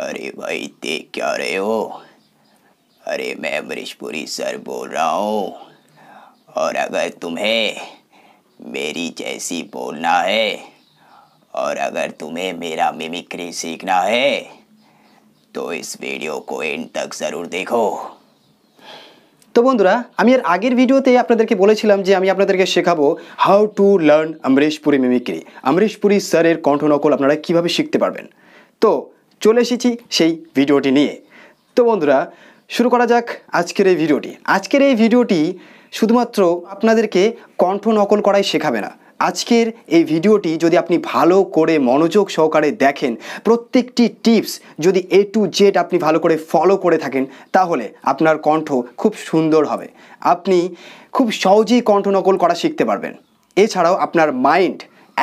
अरे भाई देख क्या रहे हो अरे मैं अमरीशपुरी सर बोल रहा हूँ और अगर तुम्हें मेरी जैसी बोलना है और अगर तुम्हें मेरा मिमिक्री सीखना है तो इस वीडियो को एंड तक जरूर देखो तो बंधुरा आगे भिडियोते अपन के लिए अपन के शेख how to learn Amrish Puri mimicry Amrish Puri sir कण्ठनकल अपनारा क्यों शिखते पो চলে এসেছি সেই ভিডিওটি নিয়ে তো বন্ধুরা শুরু করা যাক আজকের এই ভিডিওটি আজকের এই ভিডিওটি শুধুমাত্র আপনাদেরকে কণ্ঠ নকল করাই শেখাবে না আজকের এই ভিডিওটি যদি আপনি ভালো করে মনোযোগ সহকারে দেখেন প্রত্যেকটি টিপস যদি এ টু জেড আপনি ভালো করে ফলো করে থাকেন তাহলে আপনার কণ্ঠ খুব সুন্দর হবে আপনি খুব সহজেই কণ্ঠ নকল করা শিখতে পারবেন এছাড়াও আপনার মাইন্ড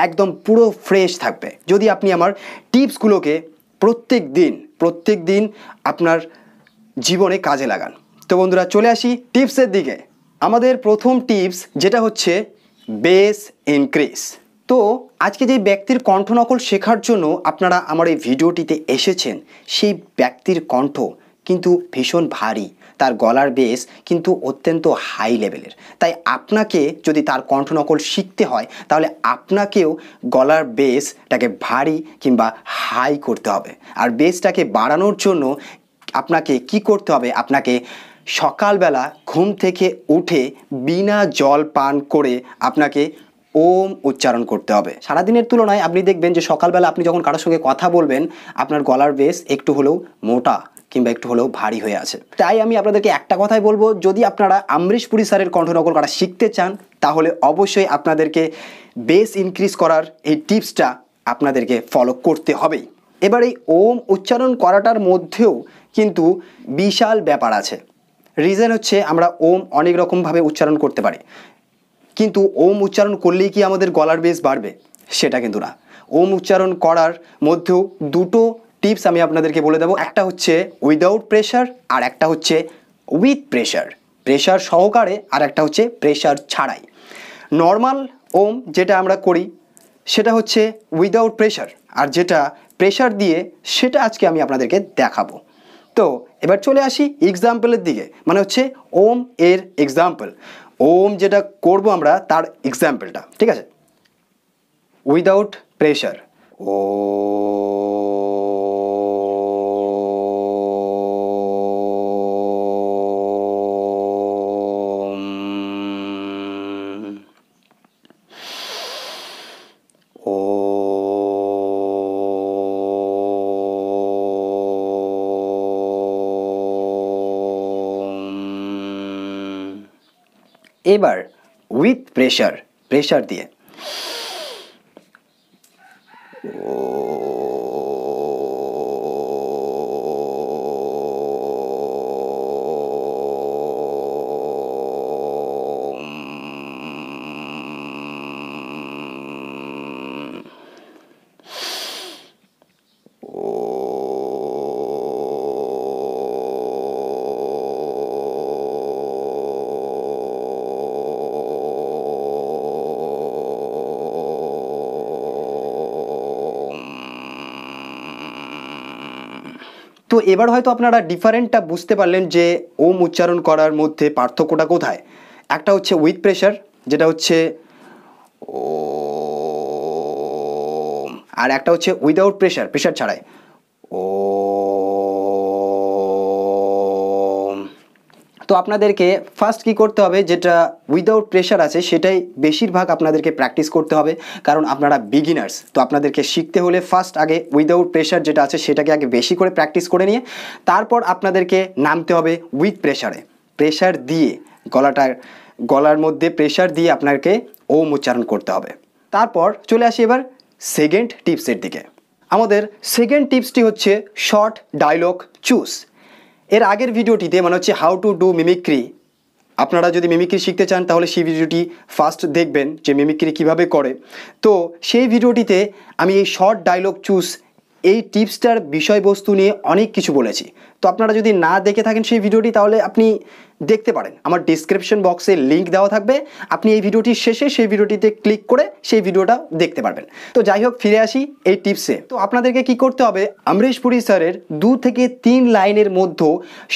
একদম পুরো ফ্রেশ থাকবে যদি আপনি আমার টিপসগুলোকে প্রত্যেক দিন প্রত্যেক দিন আপনার জীবনে কাজে লাগান তো বন্ধুরা চলে আসি টিপসের দিকে আমাদের প্রথম টিপস যেটা হচ্ছে বেস ইনক্রিজ তো আজকে যে ব্যক্তির কণ্ঠনকল শেখার জন্য আপনারা আমার এই ভিডিওটিতে এসেছেন সেই ব্যক্তির কণ্ঠ কিন্তু ভীষণ ভারী তার গলার বেস কিন্তু অত্যন্ত হাই লেভেলের তাই আপনাকে যদি তার কণ্ঠনকল শিখতে হয় তাহলে আপনাকেও গলার বেসটাকে ভারী কিংবা হাই করতে হবে আর বেসটাকে বাড়ানোর জন্য আপনাকে কি করতে হবে আপনাকে সকালবেলা ঘুম থেকে উঠে বিনা জল পান করে আপনাকে ওম উচ্চারণ করতে হবে সারাদিনের তুলনায় আপনি দেখবেন যে সকালবেলা আপনি যখন কারোর সঙ্গে কথা বলবেন আপনার গলার বেশ একটু হলেও মোটা কিংবা একটু হলেও ভারী হয়ে আছে তাই আমি আপনাদেরকে একটা কথাই বলবো যদি আপনারা আমরিশ পুরী স্যারের কণ্ঠনকল করা শিখতে চান তাহলে অবশ্যই আপনাদেরকে বেস ইনক্রিজ করার এই টিপসটা আপনাদেরকে ফলো করতে হবেই এবার এই ওম উচ্চারণ করাটার মধ্যেও কিন্তু বিশাল ব্যাপার আছে রিজন হচ্ছে আমরা ওম অনেক রকমভাবে উচ্চারণ করতে পারি কিন্তু ওম উচ্চারণ করলেই কি আমাদের গলার বেস বাড়বে সেটা কিন্তু না ওম উচ্চারণ করার মধ্যেও দুটো টিপস আমি আপনাদেরকে বলে দেবো একটা হচ্ছে উইদাউট প্রেশার আর একটা হচ্ছে উইথ প্রেশার প্রেশার সহকারে আর একটা হচ্ছে প্রেশার ছাড়াই নর্মাল ওম যেটা আমরা করি সেটা হচ্ছে উইদাউট প্রেশার আর যেটা প্রেশার দিয়ে সেটা আজকে আমি আপনাদেরকে দেখাবো তো এবার চলে আসি এক্সাম্পলের দিকে মানে হচ্ছে ওম এর এক্সাম্পল ওম যেটা করব আমরা তার এক্সাম্পলটা ঠিক আছে উইদাউট প্রেশার ও এবার উইথ প্রেশার প্রেশার দিয়ে তো এবার হয়তো আপনারা ডিফারেন্টটা বুঝতে পারলেন যে ওম উচ্চারণ করার মধ্যে পার্থক্যটা কোথায় একটা হচ্ছে উইথ প্রেশার যেটা হচ্ছে ও আর একটা হচ্ছে উইদাউট প্রেশার প্রেশার ছাড়াই ও তো আপনাদেরকে ফার্স্ট কি করতে হবে যেটা উইদাউট প্রেশার আছে সেটাই বেশিরভাগ আপনাদেরকে প্র্যাকটিস করতে হবে কারণ আপনারা বিগিনার্স তো আপনাদেরকে শিখতে হলে ফার্স্ট আগে উইদাউট প্রেশার যেটা আছে সেটাকে আগে বেশি করে প্র্যাকটিস করে নিয়ে তারপর আপনাদেরকে নামতে হবে উইথ প্রেশারে প্রেশার দিয়ে গলাটার গলার মধ্যে প্রেশার দিয়ে আপনাকে ওম উচ্চারণ করতে হবে তারপর চলে আসি এবার সেকেন্ড টিপসের দিকে আমাদের সেকেন্ড টিপসটি হচ্ছে শর্ট ডায়লগ চুজ এর আগের ভিডিওটিতে মানে হচ্ছে হাউ টু ডু মিমিক্রি আপনারা যদি মিমিক্রি শিখতে চান তাহলে সেই ভিডিওটি ফার্স্ট দেখবেন যে মিমিক্রি কিভাবে করে তো সেই ভিডিওটিতে আমি এই শর্ট ডায়লগ চুজ এই টিপসটার বিষয়বস্তু নিয়ে অনেক কিছু বলেছি তো আপনারা যদি না দেখে থাকেন সেই ভিডিওটি তাহলে আপনি দেখতে পারেন আমার ডিসক্রিপশন বক্সে লিঙ্ক দেওয়া থাকবে আপনি এই ভিডিওটির শেষে সেই ভিডিওটিতে ক্লিক করে সেই ভিডিওটা দেখতে পারবেন তো যাই হোক ফিরে আসি এই টিপসে তো আপনাদেরকে কি করতে হবে অমরেশ পুরী স্যারের দু থেকে তিন লাইনের মধ্যে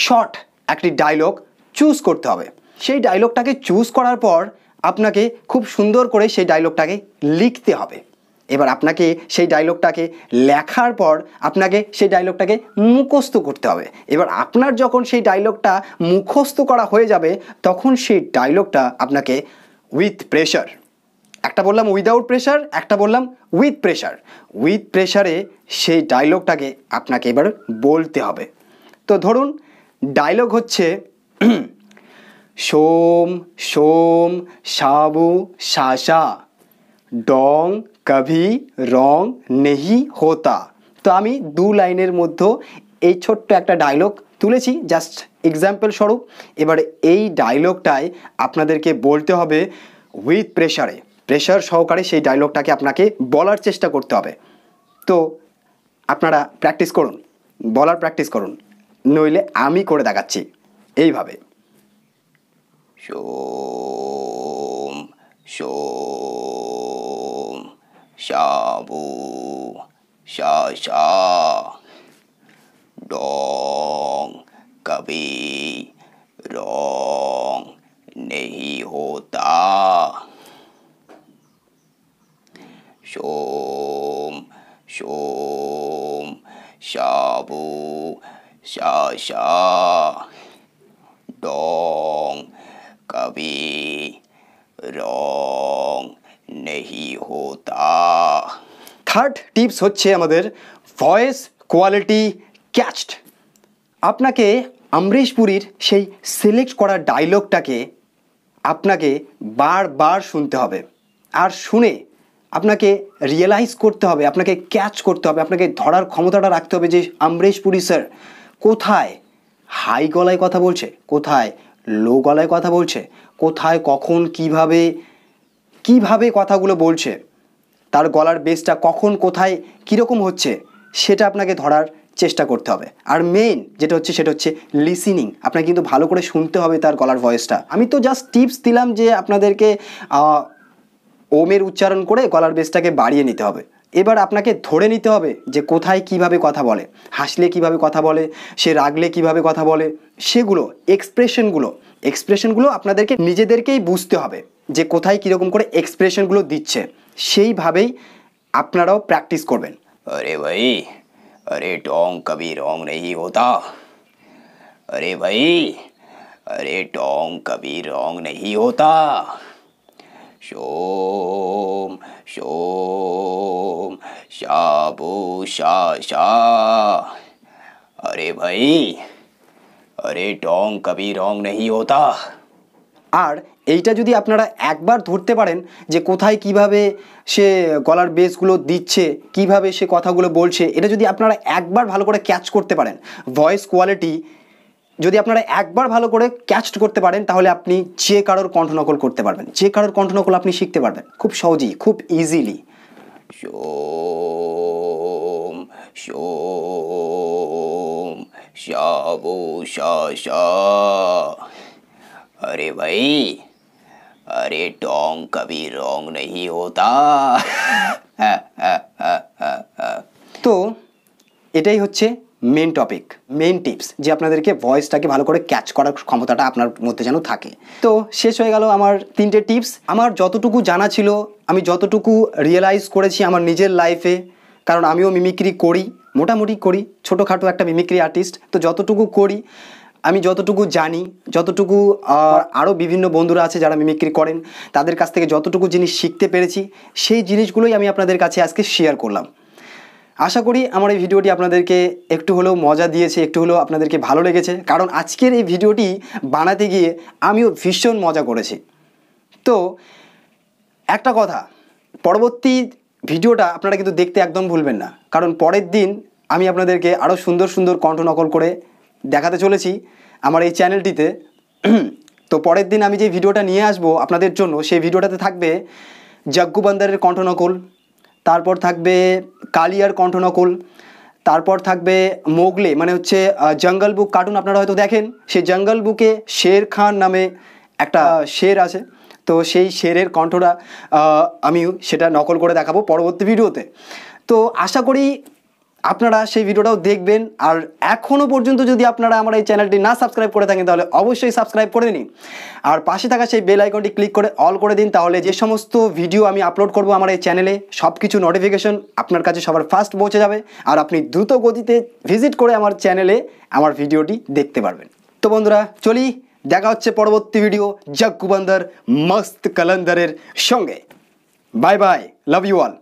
শর্ট একটি ডায়লগ চুজ করতে হবে সেই ডায়লগটাকে চুজ করার পর আপনাকে খুব সুন্দর করে সেই ডায়লগটাকে লিখতে হবে এবার আপনাকে সেই ডায়লগটাকে লেখার পর আপনাকে সেই ডায়লগটাকে মুখস্থ করতে হবে এবার আপনার যখন সেই ডায়লগটা মুখস্থ করা হয়ে যাবে তখন সেই ডায়লগটা আপনাকে উইথ প্রেশার একটা বললাম উইদাউট প্রেশার একটা বললাম উইথ প্রেশার উইথ প্রেশারে সেই ডায়লগটাকে আপনাকে এবার বলতে হবে তো ধরুন ডায়লগ হচ্ছে সোম সোম সাবু সাসা ডং কাভি রং নেহি হোতা তো আমি দু লাইনের মধ্যে এই ছোট্ট একটা ডায়লগ তুলেছি জাস্ট এক্সাম্পল স্বরূপ এবার এই ডায়লগটাই আপনাদেরকে বলতে হবে উইথ প্রেশারে প্রেশার সহকারে সেই ডায়লগটাকে আপনাকে বলার চেষ্টা করতে হবে তো আপনারা প্র্যাকটিস করুন বলার প্র্যাকটিস করুন নইলে আমি করে দেখাচ্ছি এইভাবে সোম সোম शाबू शाशा डोंग कभी रोंग नहीं होता शोम शोम शाबू शाशा डोंग कभी रोंग नहीं होता থার্ড টিপস হচ্ছে আমাদের ভয়েস কোয়ালিটি ক্যাচড আপনাকে অমরেশ পুরীর সেই সিলেক্ট করা ডায়লগটাকে আপনাকে বারবার শুনতে হবে আর শুনে আপনাকে রিয়েলাইজ করতে হবে আপনাকে ক্যাচ করতে হবে আপনাকে ধরার ক্ষমতাটা রাখতে হবে যে অমরেশ পুরী স্যার কোথায় হাই গলায় কথা বলছে কোথায় লো গলায় কথা বলছে কোথায় কখন কিভাবে কিভাবে কথাগুলো বলছে তার গলার বেসটা কখন কোথায় কীরকম হচ্ছে সেটা আপনাকে ধরার চেষ্টা করতে হবে আর মেইন যেটা হচ্ছে সেটা হচ্ছে লিসিনিং আপনাকে কিন্তু ভালো করে শুনতে হবে তার গলার ভয়েসটা আমি তো জাস্ট টিপস দিলাম যে আপনাদেরকে ওমের উচ্চারণ করে গলার বেসটাকে বাড়িয়ে নিতে হবে এবার আপনাকে ধরে নিতে হবে যে কোথায় কিভাবে কথা বলে হাসলে কিভাবে কথা বলে সে রাগলে কিভাবে কথা বলে সেগুলো এক্সপ্রেশনগুলো এক্সপ্রেশনগুলো আপনাদেরকে নিজেদেরকেই বুঝতে হবে যে কোথায় কীরকম করে এক্সপ্রেশনগুলো দিচ্ছে से সেইভাবেই अपनाराओ प्रैक्टिस करबें अरे भाई अरे टोंग कभी रोंग नहीं होता अरे भाई अरे टोंग कभी रोंग नहीं होता शोम शोम शाबू शा शा अरे भाई अरे टोंग कभी रोंग नहीं होता আর এইটা যদি আপনারা একবার ধরতে পারেন যে কোথায় কিভাবে সে গলার বেসগুলো দিচ্ছে কিভাবে সে কথাগুলো বলছে এটা যদি আপনারা একবার ভালো করে ক্যাচ করতে পারেন ভয়েস কোয়ালিটি যদি আপনারা একবার ভালো করে ক্যাচড করতে পারেন তাহলে আপনি যে কারোর কণ্ঠনকল করতে পারবেন যে কারোর কণ্ঠনকল আপনি শিখতে পারবেন খুব সহজেই খুব ইজিলি সোম সোম अरे भाई अरे टोंग कभी रोंग नहीं होता তো এটাই হচ্ছে মেন টপিক মেন টিপস যে আপনাদেরকে ভয়েসটাকে ভালো করে ক্যাচ করার ক্ষমতাটা আপনার মধ্যে যেন থাকে তো শেষ হয়ে গেল আমার তিনটে টিপস আমার যতটুকু জানা ছিল আমি যতটুকু রিয়েলাইজ করেছি আমার নিজের লাইফে কারণ আমিও মিমিক্রি করি মোটামুটি করি ছোটোখাটো একটা মিমিক্রি আর্টিস্ট তো যতটুকু করি আমি যতটুকু জানি যতটুকু আরও বিভিন্ন বন্ধুরা আছে যারা মিমিক্রি করেন তাদের কাছ থেকে যতটুকু জিনিস শিখতে পেরেছি সেই জিনিসগুলোই আমি আপনাদের কাছে আজকে শেয়ার করলাম আশা করি আমার এই ভিডিওটি আপনাদেরকে একটু হলেও মজা দিয়েছে একটু হলেও আপনাদেরকে ভালো লেগেছে কারণ আজকের এই ভিডিওটি বানাতে গিয়ে আমিও ভীষণ মজা করেছি তো একটা কথা পরবর্তী ভিডিওটা আপনারা কিন্তু দেখতে একদম ভুলবেন না কারণ পরের দিন আমি আপনাদেরকে আরও সুন্দর সুন্দর কণ্ঠ নকল করে দেখাতে চলেছি আমার এই চ্যানেলটিতে তো পরের দিন আমি যে ভিডিওটা নিয়ে আসব আপনাদের জন্য সেই ভিডিওটাতে থাকবে জাগ্গু কণ্ঠনকল তারপর থাকবে কালিয়ার কণ্ঠনকল তারপর থাকবে মোগলে মানে হচ্ছে জঙ্গল বুক কার্টুন আপনারা হয়তো দেখেন সেই জঙ্গল বুকে শের খান নামে একটা শের আছে তো সেই শেরের কণ্ঠটা আমি সেটা নকল করে দেখাবো পরবর্তী ভিডিওতে তো আশা করি আপনারা সেই ভিডিওটাও দেখবেন আর এখনও পর্যন্ত যদি আপনারা আমার এই চ্যানেলটি না সাবস্ক্রাইব করে থাকেন তাহলে অবশ্যই সাবস্ক্রাইব করে নিন আর পাশে থাকা সেই বেল আইকনটি ক্লিক করে অল করে দিন তাহলে যে সমস্ত ভিডিও আমি আপলোড করব আমার এই চ্যানেলে সব কিছু নোটিফিকেশন আপনার কাছে সবার ফার্স্ট পৌঁছে যাবে আর আপনি দ্রুত গতিতে ভিজিট করে আমার চ্যানেলে আমার ভিডিওটি দেখতে পারবেন তো বন্ধুরা চলি দেখা হচ্ছে পরবর্তী ভিডিও জাকুবান্দার মস্ত কালান্দারের সঙ্গে bye bye love you all